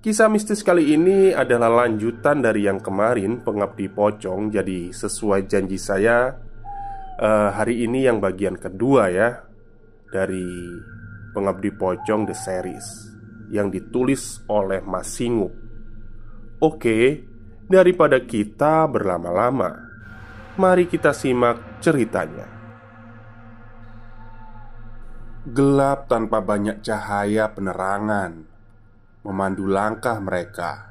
Kisah mistis kali ini adalah lanjutan dari yang kemarin pengabdi pocong Jadi sesuai janji saya uh, Hari ini yang bagian kedua ya Dari pengabdi pocong The Series Yang ditulis oleh Mas Singup Oke, daripada kita berlama-lama Mari kita simak ceritanya Gelap tanpa banyak cahaya penerangan memandu langkah mereka.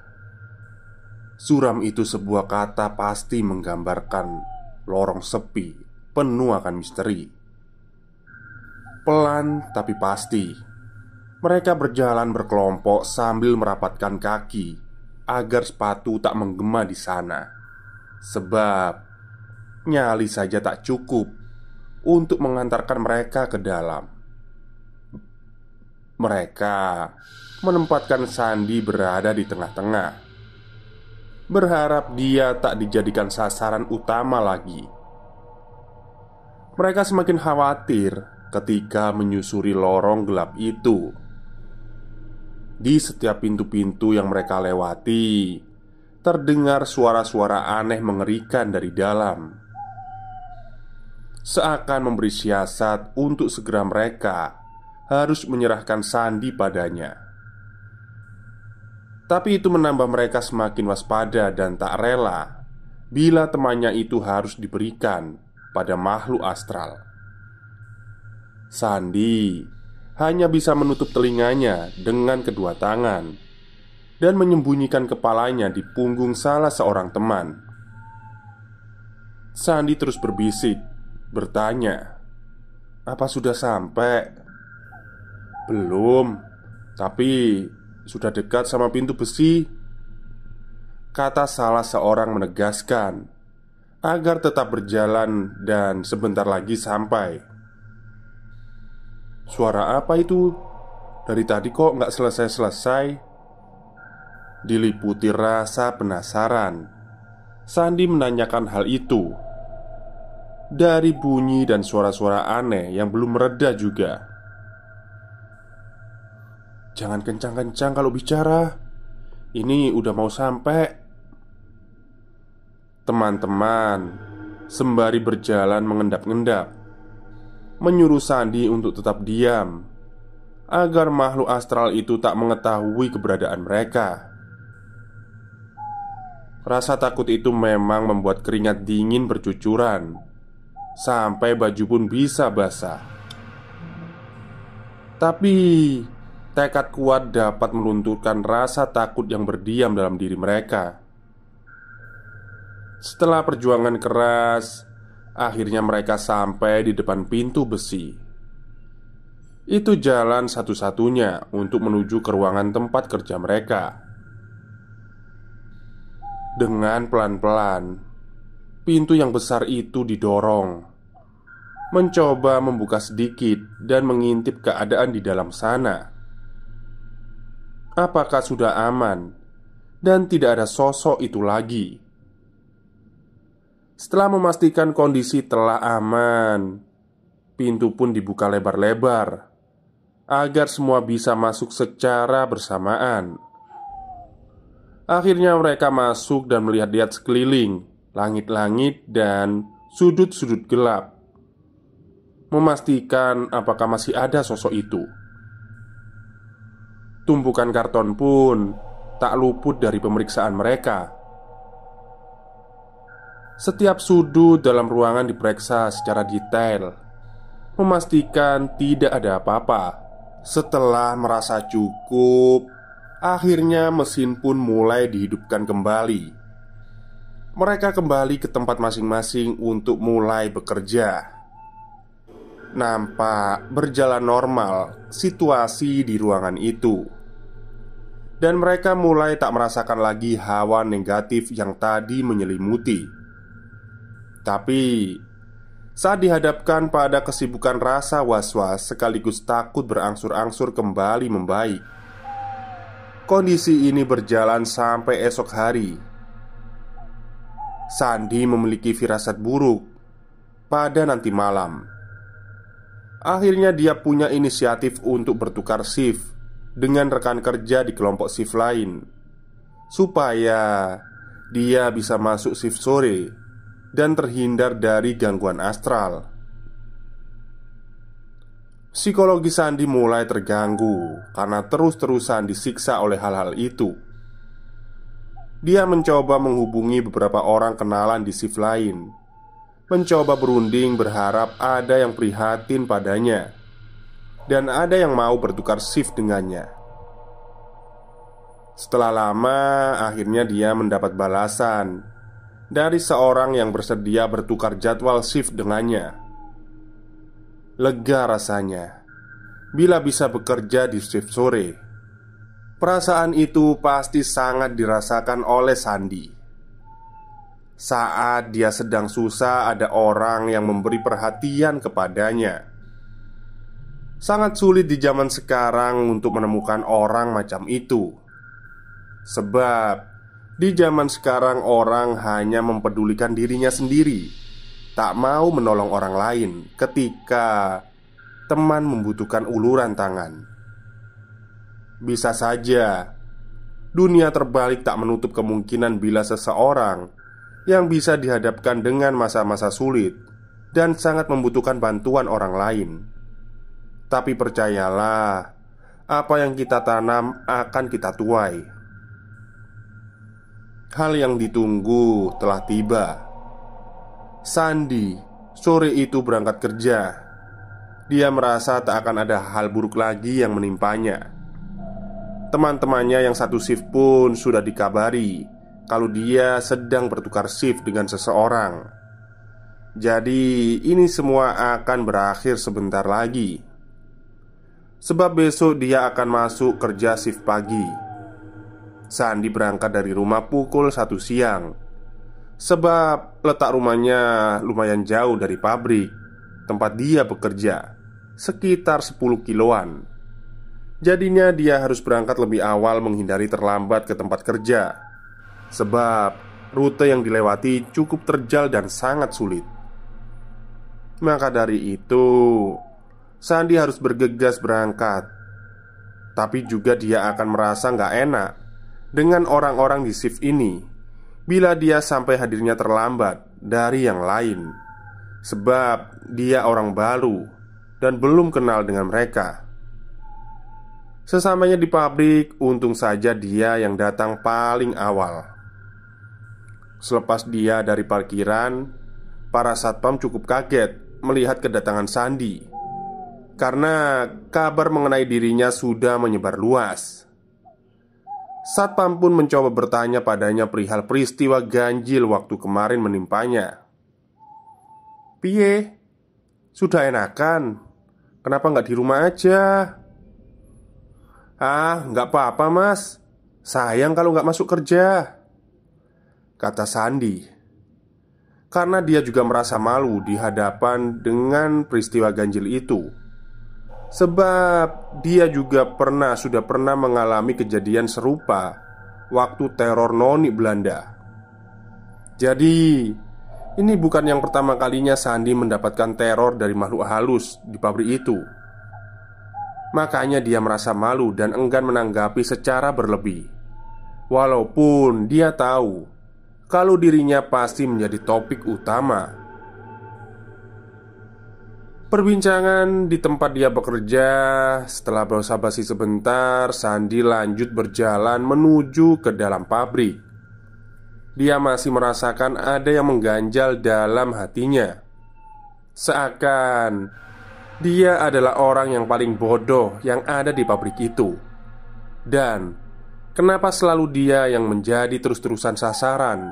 Suram itu sebuah kata pasti menggambarkan lorong sepi, penuh akan misteri. Pelan tapi pasti, mereka berjalan berkelompok sambil merapatkan kaki agar sepatu tak menggema di sana. Sebab nyali saja tak cukup untuk mengantarkan mereka ke dalam. Mereka menempatkan Sandi berada di tengah-tengah. Berharap dia tak dijadikan sasaran utama lagi. Mereka semakin khawatir ketika menyusuri lorong gelap itu. Di setiap pintu-pintu yang mereka lewati, terdengar suara-suara aneh mengerikan dari dalam seakan memberi siasat untuk segera mereka harus menyerahkan Sandi padanya. Tapi itu menambah mereka semakin waspada dan tak rela bila temannya itu harus diberikan pada makhluk astral. Sandi hanya bisa menutup telinganya dengan kedua tangan dan menyembunyikan kepalanya di punggung salah seorang teman. Sandi terus berbisik, bertanya, "Apa sudah sampai?" "Belum, tapi sudah dekat sama pintu besi Kata salah seorang menegaskan Agar tetap berjalan dan sebentar lagi sampai Suara apa itu? Dari tadi kok nggak selesai-selesai Diliputi rasa penasaran Sandi menanyakan hal itu Dari bunyi dan suara-suara aneh yang belum mereda juga Jangan kencang-kencang kalau bicara. Ini udah mau sampai. Teman-teman sembari berjalan mengendap-endap, menyuruh Sandi untuk tetap diam agar makhluk astral itu tak mengetahui keberadaan mereka. Rasa takut itu memang membuat keringat dingin bercucuran sampai baju pun bisa basah. Tapi Tekad kuat dapat melunturkan rasa takut yang berdiam dalam diri mereka. Setelah perjuangan keras, akhirnya mereka sampai di depan pintu besi. Itu jalan satu-satunya untuk menuju ke ruangan tempat kerja mereka. Dengan pelan-pelan, pintu yang besar itu didorong, mencoba membuka sedikit dan mengintip keadaan di dalam sana apakah sudah aman dan tidak ada sosok itu lagi. Setelah memastikan kondisi telah aman, pintu pun dibuka lebar-lebar agar semua bisa masuk secara bersamaan. Akhirnya, mereka masuk dan melihat-lihat sekeliling, langit-langit, dan sudut-sudut gelap, memastikan apakah masih ada sosok itu. Tumpukan karton pun tak luput dari pemeriksaan mereka. Setiap sudut dalam ruangan diperiksa secara detail, memastikan tidak ada apa-apa. Setelah merasa cukup, akhirnya mesin pun mulai dihidupkan kembali. Mereka kembali ke tempat masing-masing untuk mulai bekerja. Nampak berjalan normal situasi di ruangan itu dan mereka mulai tak merasakan lagi hawa negatif yang tadi menyelimuti. Tapi saat dihadapkan pada kesibukan rasa was-was sekaligus takut berangsur-angsur kembali membaik. Kondisi ini berjalan sampai esok hari. Sandi memiliki firasat buruk pada nanti malam. Akhirnya dia punya inisiatif untuk bertukar shift dengan rekan kerja di kelompok shift lain supaya dia bisa masuk shift sore dan terhindar dari gangguan astral. Psikologi Sandi mulai terganggu karena terus-terusan disiksa oleh hal-hal itu. Dia mencoba menghubungi beberapa orang kenalan di shift lain, mencoba berunding berharap ada yang prihatin padanya dan ada yang mau bertukar shift dengannya. Setelah lama, akhirnya dia mendapat balasan dari seorang yang bersedia bertukar jadwal shift dengannya. Lega rasanya bila bisa bekerja di shift sore. Perasaan itu pasti sangat dirasakan oleh Sandi. Saat dia sedang susah, ada orang yang memberi perhatian kepadanya sangat sulit di zaman sekarang untuk menemukan orang macam itu. Sebab di zaman sekarang orang hanya mempedulikan dirinya sendiri, tak mau menolong orang lain ketika teman membutuhkan uluran tangan. Bisa saja dunia terbalik tak menutup kemungkinan bila seseorang yang bisa dihadapkan dengan masa-masa sulit dan sangat membutuhkan bantuan orang lain tapi percayalah, apa yang kita tanam akan kita tuai. Hal yang ditunggu telah tiba. Sandi sore itu berangkat kerja. Dia merasa tak akan ada hal buruk lagi yang menimpanya. Teman-temannya yang satu shift pun sudah dikabari kalau dia sedang bertukar shift dengan seseorang. Jadi, ini semua akan berakhir sebentar lagi. Sebab besok dia akan masuk kerja shift pagi Sandi berangkat dari rumah pukul satu siang Sebab letak rumahnya lumayan jauh dari pabrik Tempat dia bekerja Sekitar 10 kiloan Jadinya dia harus berangkat lebih awal menghindari terlambat ke tempat kerja Sebab rute yang dilewati cukup terjal dan sangat sulit Maka dari itu Sandi harus bergegas berangkat Tapi juga dia akan merasa nggak enak Dengan orang-orang di shift ini Bila dia sampai hadirnya terlambat dari yang lain Sebab dia orang baru Dan belum kenal dengan mereka Sesamanya di pabrik Untung saja dia yang datang paling awal Selepas dia dari parkiran, para satpam cukup kaget melihat kedatangan Sandi karena kabar mengenai dirinya sudah menyebar luas. Satpam pun mencoba bertanya padanya perihal peristiwa ganjil waktu kemarin menimpanya. Pie, Sudah enakan? Kenapa nggak di rumah aja?" "Ah, nggak apa-apa, Mas. Sayang kalau nggak masuk kerja," kata Sandi. Karena dia juga merasa malu di hadapan dengan peristiwa ganjil itu. Sebab dia juga pernah sudah pernah mengalami kejadian serupa waktu teror noni Belanda. Jadi, ini bukan yang pertama kalinya Sandi mendapatkan teror dari makhluk halus di pabrik itu. Makanya dia merasa malu dan enggan menanggapi secara berlebih. Walaupun dia tahu kalau dirinya pasti menjadi topik utama Perbincangan di tempat dia bekerja Setelah basa-basi sebentar Sandi lanjut berjalan menuju ke dalam pabrik Dia masih merasakan ada yang mengganjal dalam hatinya Seakan dia adalah orang yang paling bodoh yang ada di pabrik itu Dan kenapa selalu dia yang menjadi terus-terusan sasaran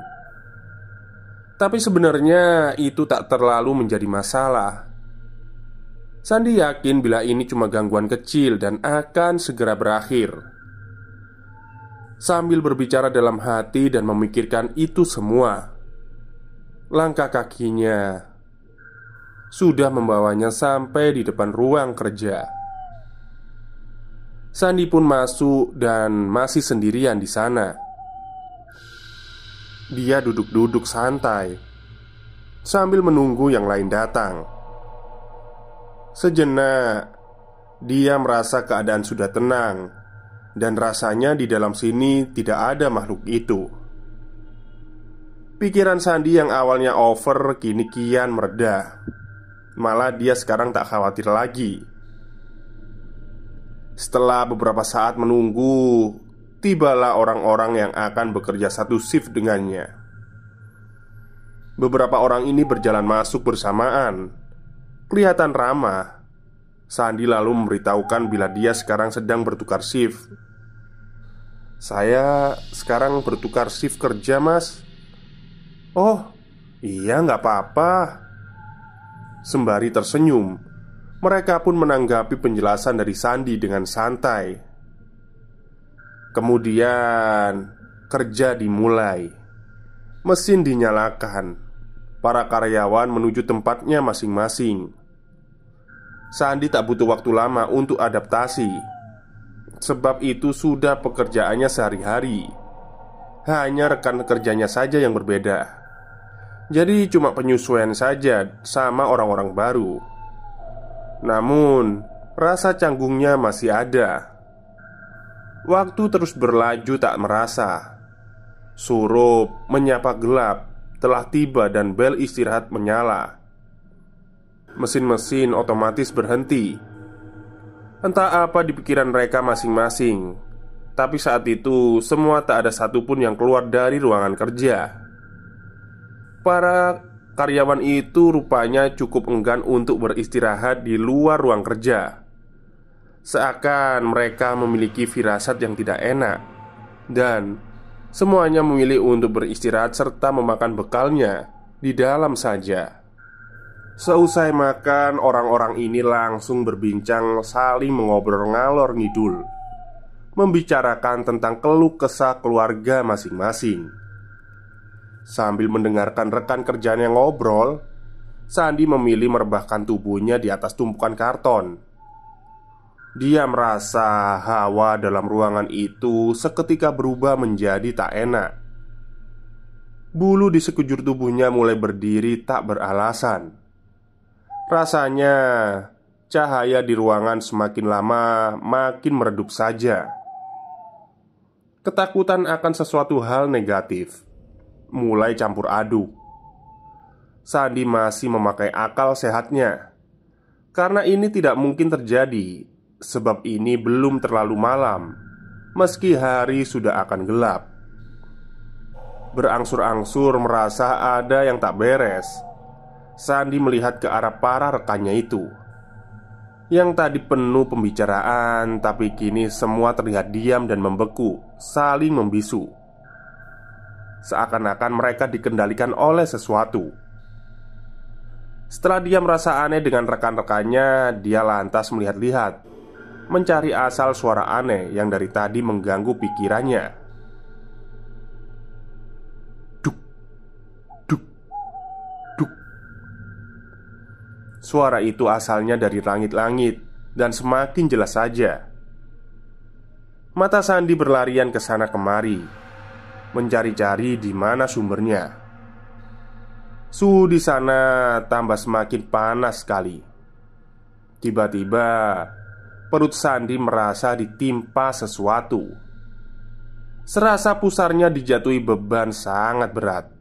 Tapi sebenarnya itu tak terlalu menjadi masalah Sandi yakin bila ini cuma gangguan kecil dan akan segera berakhir. Sambil berbicara dalam hati dan memikirkan itu semua, langkah kakinya sudah membawanya sampai di depan ruang kerja. Sandi pun masuk dan masih sendirian di sana. Dia duduk-duduk santai sambil menunggu yang lain datang. Sejenak, dia merasa keadaan sudah tenang, dan rasanya di dalam sini tidak ada makhluk itu. Pikiran Sandi yang awalnya over kini kian mereda. Malah dia sekarang tak khawatir lagi. Setelah beberapa saat menunggu, tibalah orang-orang yang akan bekerja satu shift dengannya. Beberapa orang ini berjalan masuk bersamaan kelihatan ramah. Sandi lalu memberitahukan bila dia sekarang sedang bertukar shift. Saya sekarang bertukar shift kerja, Mas. Oh, iya, nggak apa-apa. Sembari tersenyum, mereka pun menanggapi penjelasan dari Sandi dengan santai. Kemudian, kerja dimulai. Mesin dinyalakan. Para karyawan menuju tempatnya masing-masing. Sandi tak butuh waktu lama untuk adaptasi, sebab itu sudah pekerjaannya sehari-hari. Hanya rekan kerjanya saja yang berbeda. Jadi cuma penyesuaian saja sama orang-orang baru Namun rasa canggungnya masih ada Waktu terus berlaju tak merasa Surup menyapa gelap telah tiba dan bel istirahat menyala mesin-mesin otomatis berhenti. Entah apa di pikiran mereka masing-masing, tapi saat itu semua tak ada satupun yang keluar dari ruangan kerja. Para karyawan itu rupanya cukup enggan untuk beristirahat di luar ruang kerja, seakan mereka memiliki firasat yang tidak enak, dan semuanya memilih untuk beristirahat serta memakan bekalnya di dalam saja. Seusai makan, orang-orang ini langsung berbincang saling mengobrol ngalor ngidul Membicarakan tentang keluh kesah keluarga masing-masing Sambil mendengarkan rekan kerjanya ngobrol Sandi memilih merebahkan tubuhnya di atas tumpukan karton Dia merasa hawa dalam ruangan itu seketika berubah menjadi tak enak Bulu di sekujur tubuhnya mulai berdiri tak beralasan Rasanya cahaya di ruangan semakin lama makin meredup saja. Ketakutan akan sesuatu hal negatif mulai campur aduk. Sandi masih memakai akal sehatnya karena ini tidak mungkin terjadi, sebab ini belum terlalu malam, meski hari sudah akan gelap. Berangsur-angsur merasa ada yang tak beres Sandi melihat ke arah para rekannya itu Yang tadi penuh pembicaraan Tapi kini semua terlihat diam dan membeku Saling membisu Seakan-akan mereka dikendalikan oleh sesuatu Setelah dia merasa aneh dengan rekan-rekannya Dia lantas melihat-lihat Mencari asal suara aneh yang dari tadi mengganggu pikirannya Suara itu asalnya dari langit-langit dan semakin jelas saja. Mata Sandi berlarian ke sana kemari, mencari-cari di mana sumbernya. Suhu di sana tambah semakin panas sekali. Tiba-tiba, perut Sandi merasa ditimpa sesuatu. Serasa pusarnya dijatuhi beban sangat berat,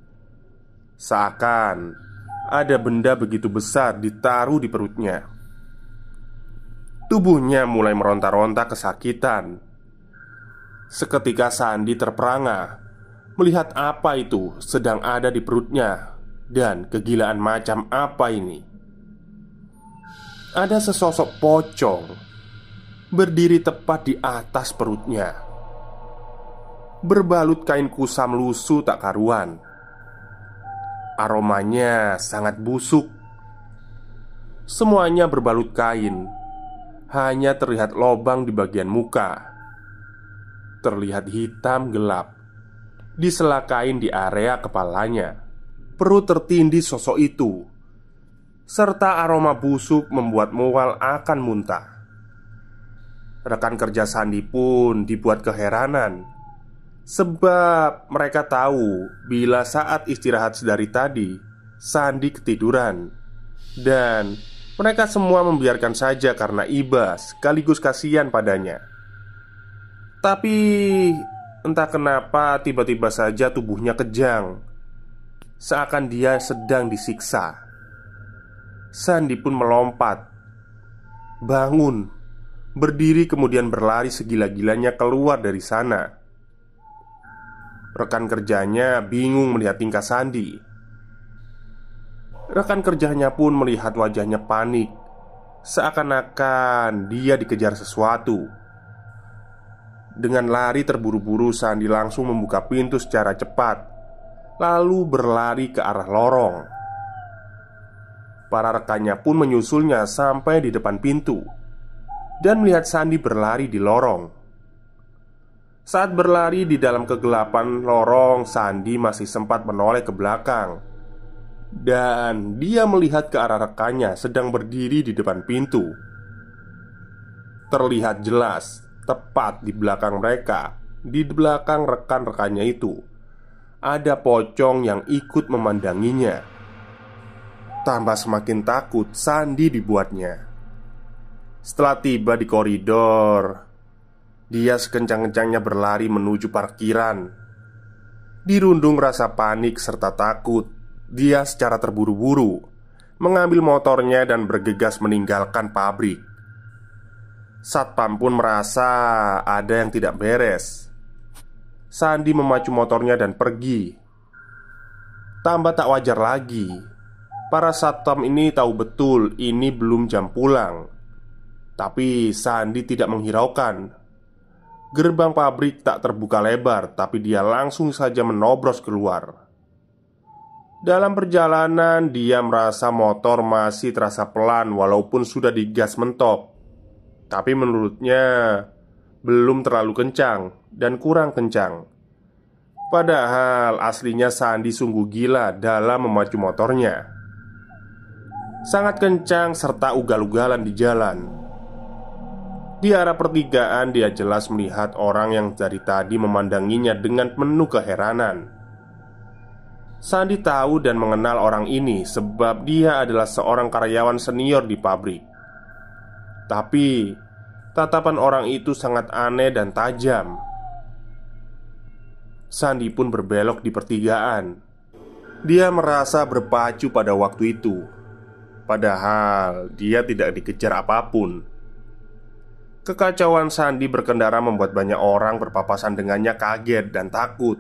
seakan ada benda begitu besar ditaruh di perutnya. Tubuhnya mulai meronta-ronta kesakitan. Seketika Sandi terperangah melihat apa itu sedang ada di perutnya dan kegilaan macam apa ini. Ada sesosok pocong berdiri tepat di atas perutnya. Berbalut kain kusam lusuh tak karuan Aromanya sangat busuk. Semuanya berbalut kain, hanya terlihat lobang di bagian muka. Terlihat hitam gelap di sela kain di area kepalanya. Perut tertindih sosok itu, serta aroma busuk membuat mual akan muntah. Rekan kerja Sandi pun dibuat keheranan Sebab mereka tahu bila saat istirahat dari tadi Sandi ketiduran Dan mereka semua membiarkan saja karena iba sekaligus kasihan padanya Tapi entah kenapa tiba-tiba saja tubuhnya kejang Seakan dia sedang disiksa Sandi pun melompat Bangun Berdiri kemudian berlari segila-gilanya keluar dari sana Rekan kerjanya bingung melihat tingkah Sandi. Rekan kerjanya pun melihat wajahnya panik, seakan-akan dia dikejar sesuatu. Dengan lari terburu-buru, Sandi langsung membuka pintu secara cepat, lalu berlari ke arah lorong. Para rekannya pun menyusulnya sampai di depan pintu dan melihat Sandi berlari di lorong. Saat berlari di dalam kegelapan lorong, Sandi masih sempat menoleh ke belakang. Dan dia melihat ke arah rekannya sedang berdiri di depan pintu. Terlihat jelas, tepat di belakang mereka, di belakang rekan-rekannya itu, ada pocong yang ikut memandanginya. Tambah semakin takut, Sandi dibuatnya. Setelah tiba di koridor, dia sekencang-kencangnya berlari menuju parkiran Dirundung rasa panik serta takut Dia secara terburu-buru Mengambil motornya dan bergegas meninggalkan pabrik Satpam pun merasa ada yang tidak beres Sandi memacu motornya dan pergi Tambah tak wajar lagi Para satpam ini tahu betul ini belum jam pulang Tapi Sandi tidak menghiraukan Gerbang pabrik tak terbuka lebar, tapi dia langsung saja menobros keluar. Dalam perjalanan, dia merasa motor masih terasa pelan, walaupun sudah digas mentok. Tapi menurutnya, belum terlalu kencang dan kurang kencang. Padahal aslinya Sandi sungguh gila dalam memacu motornya. Sangat kencang serta ugal-ugalan di jalan. Di arah pertigaan, dia jelas melihat orang yang dari tadi memandanginya dengan penuh keheranan. Sandi tahu dan mengenal orang ini sebab dia adalah seorang karyawan senior di pabrik. Tapi tatapan orang itu sangat aneh dan tajam. Sandi pun berbelok di pertigaan. Dia merasa berpacu pada waktu itu, padahal dia tidak dikejar apapun. Kekacauan Sandi berkendara membuat banyak orang berpapasan dengannya kaget dan takut.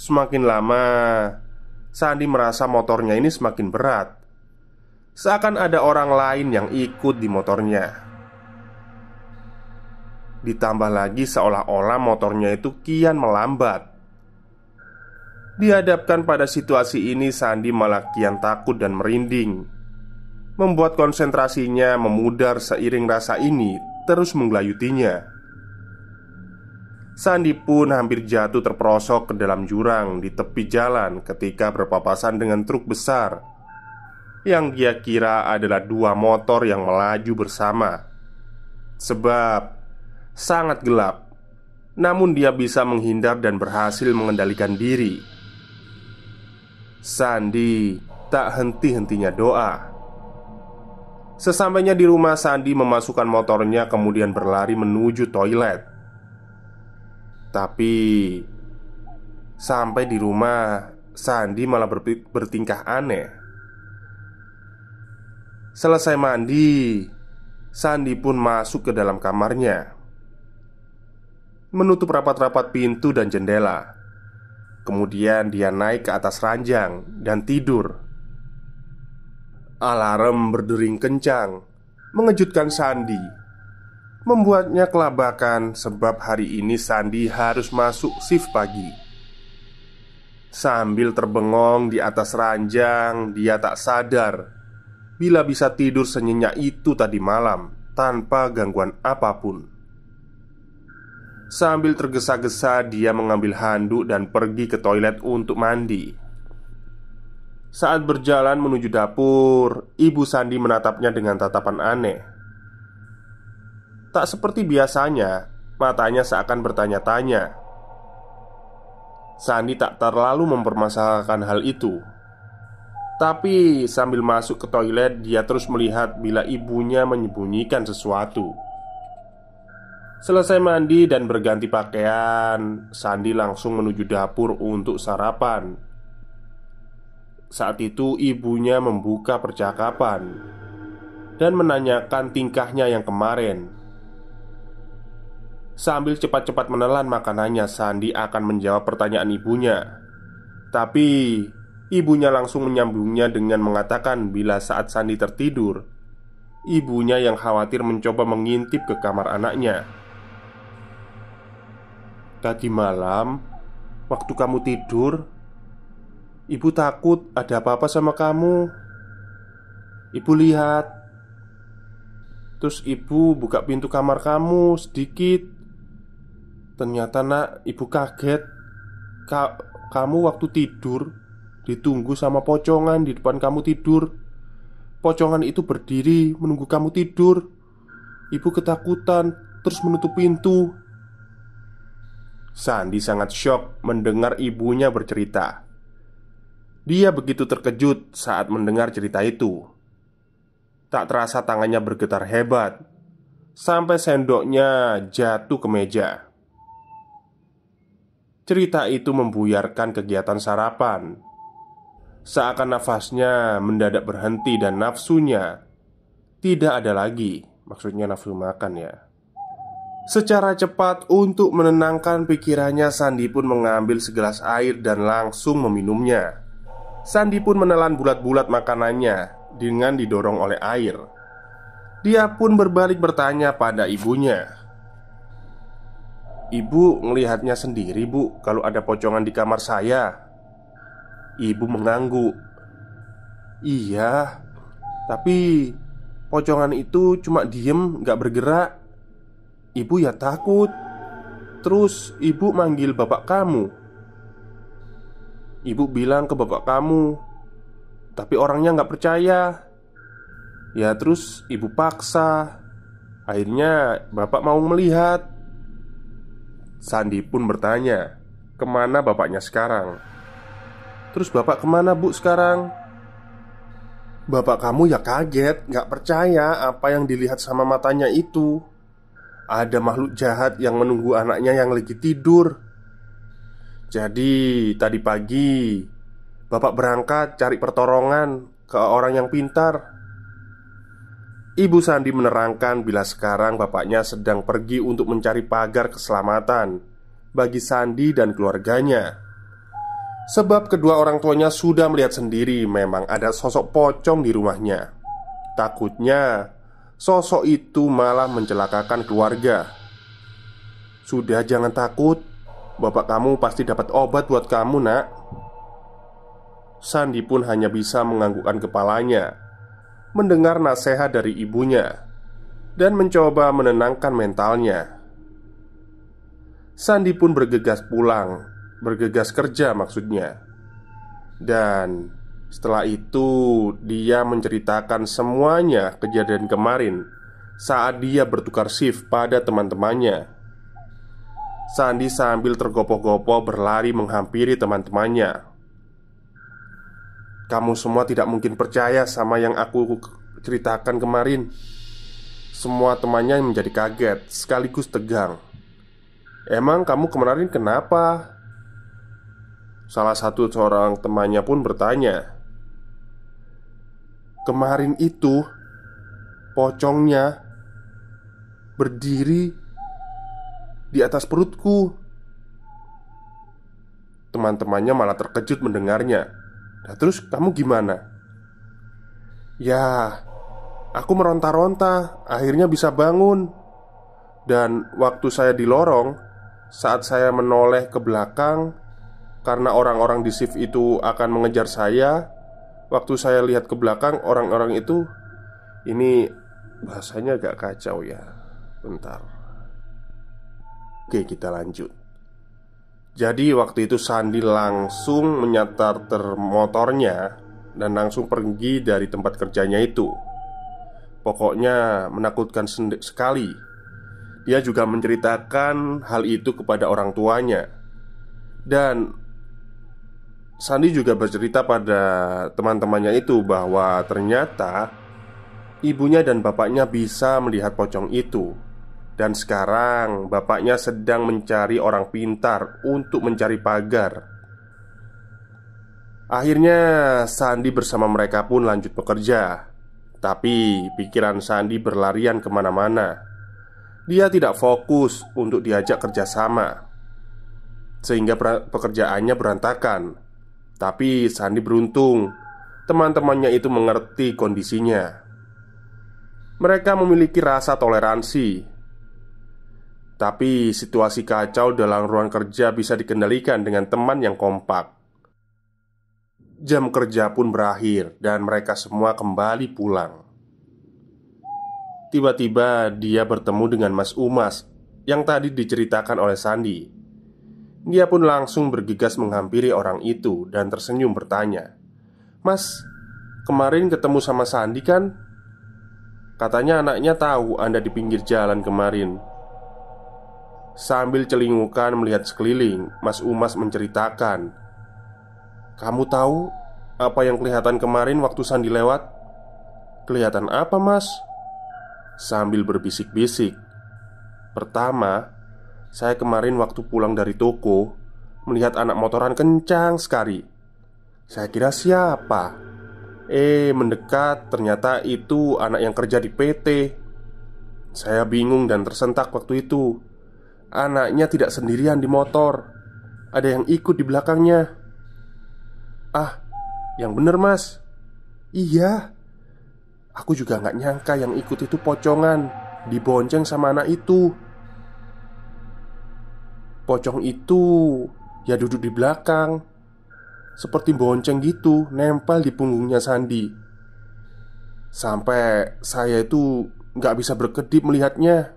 Semakin lama, Sandi merasa motornya ini semakin berat. Seakan ada orang lain yang ikut di motornya. Ditambah lagi, seolah-olah motornya itu kian melambat. Dihadapkan pada situasi ini, Sandi malah kian takut dan merinding membuat konsentrasinya memudar seiring rasa ini terus menggelayutinya. Sandi pun hampir jatuh terperosok ke dalam jurang di tepi jalan ketika berpapasan dengan truk besar yang dia kira adalah dua motor yang melaju bersama. Sebab sangat gelap, namun dia bisa menghindar dan berhasil mengendalikan diri. Sandi tak henti-hentinya doa Sesampainya di rumah, Sandi memasukkan motornya, kemudian berlari menuju toilet. Tapi sampai di rumah, Sandi malah bertingkah aneh. Selesai mandi, Sandi pun masuk ke dalam kamarnya, menutup rapat-rapat pintu dan jendela. Kemudian dia naik ke atas ranjang dan tidur. Alarm berdering kencang mengejutkan Sandi, membuatnya kelabakan sebab hari ini Sandi harus masuk shift pagi. Sambil terbengong di atas ranjang, dia tak sadar bila bisa tidur senyenyak itu tadi malam tanpa gangguan apapun. Sambil tergesa-gesa, dia mengambil handuk dan pergi ke toilet untuk mandi. Saat berjalan menuju dapur, Ibu Sandi menatapnya dengan tatapan aneh. Tak seperti biasanya, matanya seakan bertanya-tanya. Sandi tak terlalu mempermasalahkan hal itu. Tapi sambil masuk ke toilet, dia terus melihat bila ibunya menyembunyikan sesuatu. Selesai mandi dan berganti pakaian, Sandi langsung menuju dapur untuk sarapan. Saat itu ibunya membuka percakapan Dan menanyakan tingkahnya yang kemarin Sambil cepat-cepat menelan makanannya Sandi akan menjawab pertanyaan ibunya Tapi Ibunya langsung menyambungnya dengan mengatakan bila saat Sandi tertidur Ibunya yang khawatir mencoba mengintip ke kamar anaknya Tadi malam Waktu kamu tidur Ibu takut ada apa-apa sama kamu. Ibu lihat. Terus ibu buka pintu kamar kamu sedikit. Ternyata nak, ibu kaget. Ka kamu waktu tidur ditunggu sama pocongan di depan kamu tidur. Pocongan itu berdiri menunggu kamu tidur. Ibu ketakutan terus menutup pintu. Sandi sangat shock mendengar ibunya bercerita. Dia begitu terkejut saat mendengar cerita itu. Tak terasa tangannya bergetar hebat sampai sendoknya jatuh ke meja. Cerita itu membuyarkan kegiatan sarapan. Seakan nafasnya mendadak berhenti dan nafsunya tidak ada lagi. Maksudnya nafsu makan ya. Secara cepat untuk menenangkan pikirannya Sandi pun mengambil segelas air dan langsung meminumnya. Sandi pun menelan bulat-bulat makanannya dengan didorong oleh air. Dia pun berbalik bertanya pada ibunya. Ibu melihatnya sendiri, Bu, kalau ada pocongan di kamar saya. Ibu mengangguk. Iya, tapi pocongan itu cuma diem, gak bergerak. Ibu ya takut. Terus ibu manggil bapak kamu. Ibu bilang ke bapak kamu Tapi orangnya nggak percaya Ya terus ibu paksa Akhirnya bapak mau melihat Sandi pun bertanya Kemana bapaknya sekarang? Terus bapak kemana bu sekarang? Bapak kamu ya kaget, nggak percaya apa yang dilihat sama matanya itu. Ada makhluk jahat yang menunggu anaknya yang lagi tidur. Jadi tadi pagi Bapak berangkat cari pertolongan ke orang yang pintar Ibu Sandi menerangkan bila sekarang bapaknya sedang pergi untuk mencari pagar keselamatan bagi Sandi dan keluarganya. Sebab kedua orang tuanya sudah melihat sendiri memang ada sosok pocong di rumahnya. Takutnya sosok itu malah mencelakakan keluarga. Sudah jangan takut, Bapak kamu pasti dapat obat buat kamu, Nak. Sandi pun hanya bisa menganggukkan kepalanya, mendengar nasihat dari ibunya, dan mencoba menenangkan mentalnya. Sandi pun bergegas pulang, bergegas kerja maksudnya. Dan setelah itu, dia menceritakan semuanya kejadian kemarin saat dia bertukar shift pada teman-temannya. Sandi sambil tergopoh-gopoh berlari menghampiri teman-temannya. "Kamu semua tidak mungkin percaya sama yang aku ceritakan kemarin." Semua temannya menjadi kaget sekaligus tegang. "Emang kamu kemarin kenapa?" Salah satu seorang temannya pun bertanya Kemarin itu Pocongnya Berdiri di atas perutku. Teman-temannya malah terkejut mendengarnya. Nah, terus kamu gimana? Ya, aku meronta-ronta, akhirnya bisa bangun. Dan waktu saya di lorong, saat saya menoleh ke belakang karena orang-orang di shift itu akan mengejar saya, waktu saya lihat ke belakang orang-orang itu ini bahasanya agak kacau ya. Bentar. Oke, kita lanjut. Jadi waktu itu Sandi langsung menyatar termotornya dan langsung pergi dari tempat kerjanya itu. Pokoknya menakutkan sekali. Dia juga menceritakan hal itu kepada orang tuanya. Dan Sandi juga bercerita pada teman-temannya itu bahwa ternyata ibunya dan bapaknya bisa melihat pocong itu dan sekarang bapaknya sedang mencari orang pintar untuk mencari pagar. Akhirnya Sandi bersama mereka pun lanjut bekerja Tapi pikiran Sandi berlarian kemana-mana Dia tidak fokus untuk diajak kerjasama Sehingga pekerjaannya berantakan Tapi Sandi beruntung Teman-temannya itu mengerti kondisinya Mereka memiliki rasa toleransi tapi situasi kacau dalam ruang kerja bisa dikendalikan dengan teman yang kompak. Jam kerja pun berakhir dan mereka semua kembali pulang. Tiba-tiba dia bertemu dengan Mas Umas yang tadi diceritakan oleh Sandi. Dia pun langsung bergegas menghampiri orang itu dan tersenyum bertanya, "Mas, kemarin ketemu sama Sandi kan?" Katanya anaknya tahu Anda di pinggir jalan kemarin. Sambil celingukan melihat sekeliling, Mas Umas menceritakan, "Kamu tahu apa yang kelihatan kemarin waktu Sandi lewat?" "Kelihatan apa, Mas?" Sambil berbisik-bisik. "Pertama, saya kemarin waktu pulang dari toko melihat anak motoran kencang sekali. Saya kira siapa? Eh, mendekat ternyata itu anak yang kerja di PT." Saya bingung dan tersentak waktu itu Anaknya tidak sendirian di motor Ada yang ikut di belakangnya Ah, yang bener mas Iya Aku juga nggak nyangka yang ikut itu pocongan Dibonceng sama anak itu Pocong itu ya duduk di belakang Seperti bonceng gitu nempel di punggungnya Sandi Sampai saya itu nggak bisa berkedip melihatnya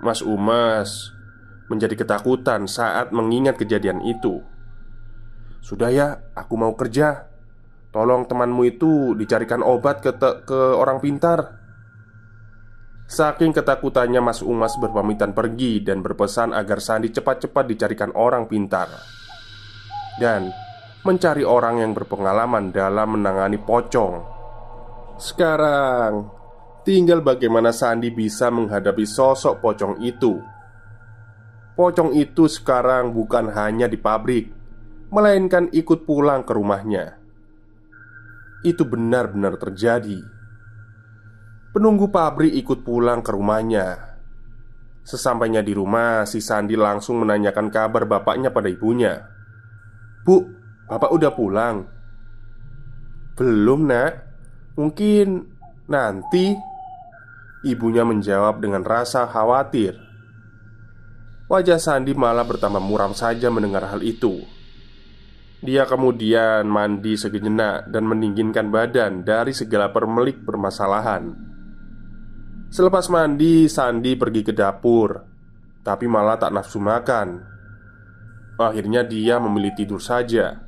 Mas Umas menjadi ketakutan saat mengingat kejadian itu. "Sudah ya, aku mau kerja. Tolong temanmu itu dicarikan obat ke ke orang pintar." Saking ketakutannya Mas Umas berpamitan pergi dan berpesan agar Sandi cepat-cepat dicarikan orang pintar Dan mencari orang yang berpengalaman dalam menangani pocong Sekarang Tinggal bagaimana Sandi bisa menghadapi sosok pocong itu Pocong itu sekarang bukan hanya di pabrik Melainkan ikut pulang ke rumahnya Itu benar-benar terjadi Penunggu pabrik ikut pulang ke rumahnya Sesampainya di rumah, si Sandi langsung menanyakan kabar bapaknya pada ibunya. "Bu, bapak udah pulang?" "Belum, Nak. Mungkin nanti." Ibunya menjawab dengan rasa khawatir. Wajah Sandi malah bertambah muram saja mendengar hal itu. Dia kemudian mandi sejenak dan meningginkan badan dari segala permelik permasalahan. Selepas mandi, Sandi pergi ke dapur, tapi malah tak nafsu makan. Akhirnya, dia memilih tidur saja.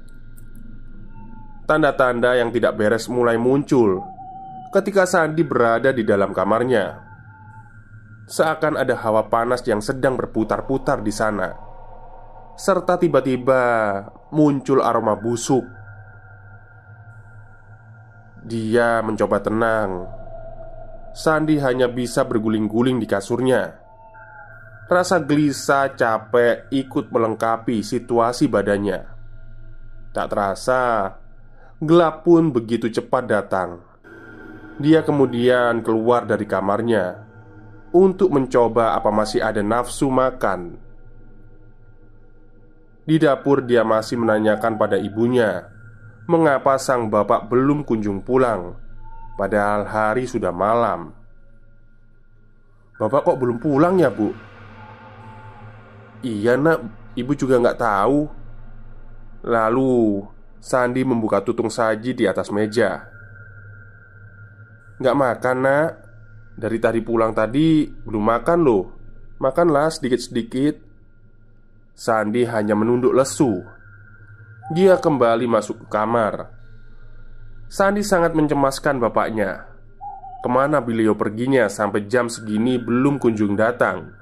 Tanda-tanda yang tidak beres mulai muncul ketika Sandi berada di dalam kamarnya. Seakan ada hawa panas yang sedang berputar-putar di sana, serta tiba-tiba muncul aroma busuk. Dia mencoba tenang. Sandi hanya bisa berguling-guling di kasurnya. Rasa gelisah, capek ikut melengkapi situasi badannya. Tak terasa, gelap pun begitu cepat datang. Dia kemudian keluar dari kamarnya untuk mencoba apa masih ada nafsu makan. Di dapur, dia masih menanyakan pada ibunya mengapa sang bapak belum kunjung pulang, padahal hari sudah malam. Bapak kok belum pulang ya, Bu? Iya, Nak. Ibu juga nggak tahu. Lalu Sandi membuka tutung saji di atas meja. Nggak makan nak Dari tadi pulang tadi belum makan loh Makanlah sedikit-sedikit Sandi hanya menunduk lesu Dia kembali masuk ke kamar Sandi sangat mencemaskan bapaknya Kemana beliau perginya sampai jam segini belum kunjung datang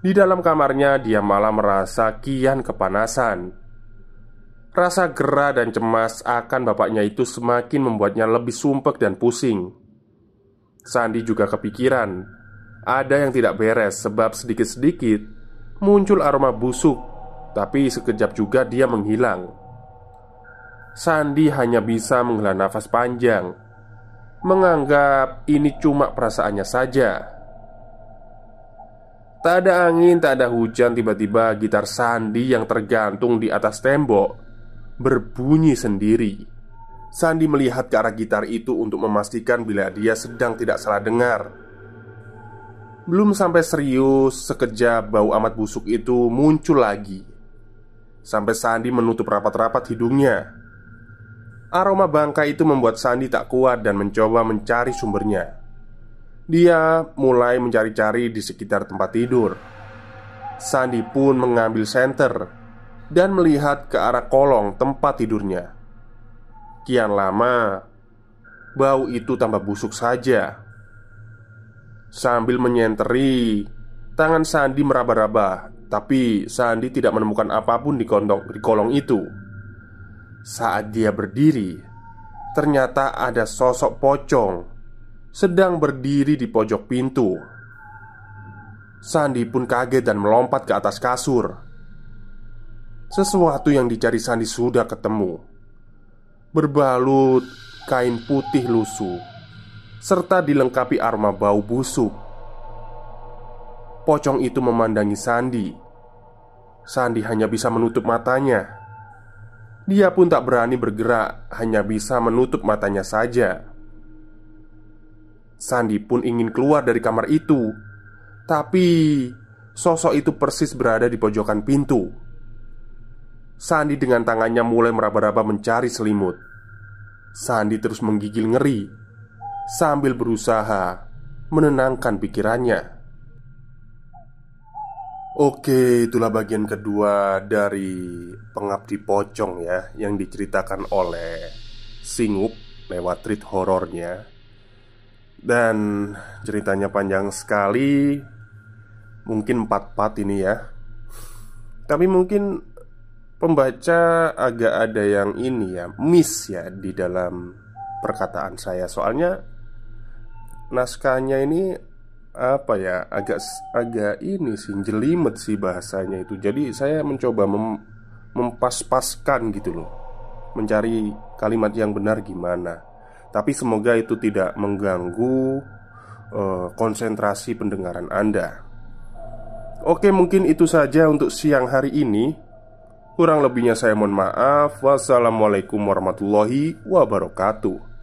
Di dalam kamarnya dia malah merasa kian kepanasan Rasa gerah dan cemas akan bapaknya itu semakin membuatnya lebih sumpek dan pusing. Sandi juga kepikiran, ada yang tidak beres sebab sedikit-sedikit muncul aroma busuk, tapi sekejap juga dia menghilang. Sandi hanya bisa menghela nafas panjang, menganggap ini cuma perasaannya saja. Tak ada angin, tak ada hujan Tiba-tiba gitar Sandi yang tergantung di atas tembok berbunyi sendiri. Sandi melihat ke arah gitar itu untuk memastikan bila dia sedang tidak salah dengar. Belum sampai serius, sekejap bau amat busuk itu muncul lagi. Sampai Sandi menutup rapat-rapat hidungnya. Aroma bangka itu membuat Sandi tak kuat dan mencoba mencari sumbernya. Dia mulai mencari-cari di sekitar tempat tidur. Sandi pun mengambil senter dan melihat ke arah kolong tempat tidurnya. Kian lama, bau itu tambah busuk saja. Sambil menyenteri, tangan Sandi meraba-raba, tapi Sandi tidak menemukan apapun di, kondok, di kolong itu. Saat dia berdiri, ternyata ada sosok pocong sedang berdiri di pojok pintu. Sandi pun kaget dan melompat ke atas kasur. Sesuatu yang dicari Sandi sudah ketemu Berbalut kain putih lusuh Serta dilengkapi arma bau busuk Pocong itu memandangi Sandi Sandi hanya bisa menutup matanya Dia pun tak berani bergerak Hanya bisa menutup matanya saja Sandi pun ingin keluar dari kamar itu, tapi sosok itu persis berada di pojokan pintu. Sandi dengan tangannya mulai meraba-raba mencari selimut. Sandi terus menggigil ngeri sambil berusaha menenangkan pikirannya. Oke, itulah bagian kedua dari Pengabdi Pocong ya yang diceritakan oleh Singup lewat treat horornya. Dan ceritanya panjang sekali. Mungkin empat part ini ya. Tapi mungkin Pembaca agak ada yang ini ya Miss ya di dalam perkataan saya Soalnya naskahnya ini apa ya agak agak ini sih jelimet sih bahasanya itu jadi saya mencoba mem, mempas-paskan gitu loh mencari kalimat yang benar gimana tapi semoga itu tidak mengganggu uh, konsentrasi pendengaran anda oke mungkin itu saja untuk siang hari ini Kurang lebihnya saya mohon maaf. Wassalamualaikum warahmatullahi wabarakatuh.